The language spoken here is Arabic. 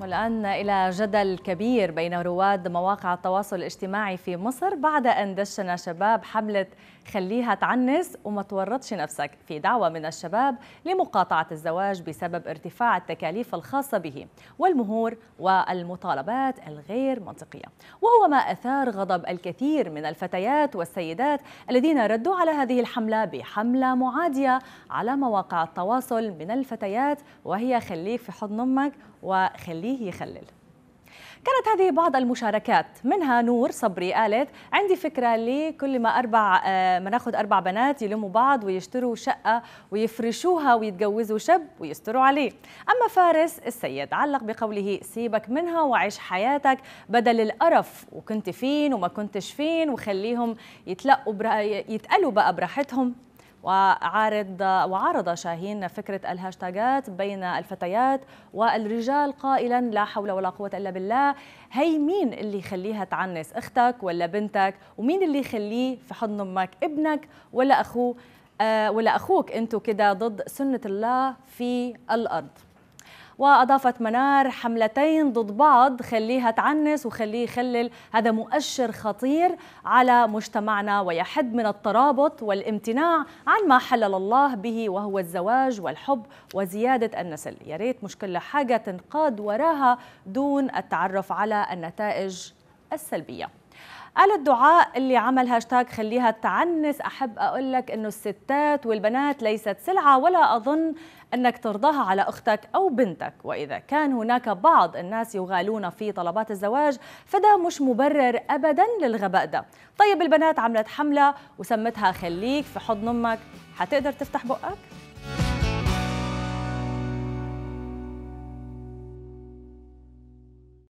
والآن إلى جدل كبير بين رواد مواقع التواصل الاجتماعي في مصر بعد أن دشن شباب حملة خليها تعنس وما تورطش نفسك في دعوة من الشباب لمقاطعة الزواج بسبب ارتفاع التكاليف الخاصة به والمهور والمطالبات الغير منطقية وهو ما أثار غضب الكثير من الفتيات والسيدات الذين ردوا على هذه الحملة بحملة معادية على مواقع التواصل من الفتيات وهي خليك في حضن أمك وخليك عليه يخلل كانت هذه بعض المشاركات منها نور صبري قالت عندي فكرة لي كل ما أربع آه، ما ناخذ أربع بنات يلموا بعض ويشتروا شقة ويفرشوها ويتجوزوا شاب ويستروا عليه أما فارس السيد علق بقوله سيبك منها وعيش حياتك بدل القرف وكنت فين وما كنتش فين وخليهم يتلقوا برا يتقلوا بقى براحتهم وعارض وعارض شاهين فكرة الهاشتاجات بين الفتيات والرجال قائلا لا حول ولا قوة إلا بالله هي مين اللي يخليها تعنس أختك ولا بنتك ومين اللي يخليه في حضن أمك ابنك ولا أخوه آه، ولا أخوك أنتوا كده ضد سنة الله في الأرض وأضافت منار حملتين ضد بعض خليها تعنس وخليه يخلل هذا مؤشر خطير على مجتمعنا ويحد من الترابط والامتناع عن ما حلل الله به وهو الزواج والحب وزيادة النسل يا ريت مش كل حاجة تنقاد وراها دون التعرف على النتائج السلبيه قال الدعاء اللي عمل هاشتاج خليها تعنس أحب أقول لك أنه الستات والبنات ليست سلعة ولا أظن أنك ترضاها على أختك أو بنتك وإذا كان هناك بعض الناس يغالون في طلبات الزواج فده مش مبرر أبدا للغباء ده طيب البنات عملت حملة وسمتها خليك في حضن أمك حتقدر تفتح بقك؟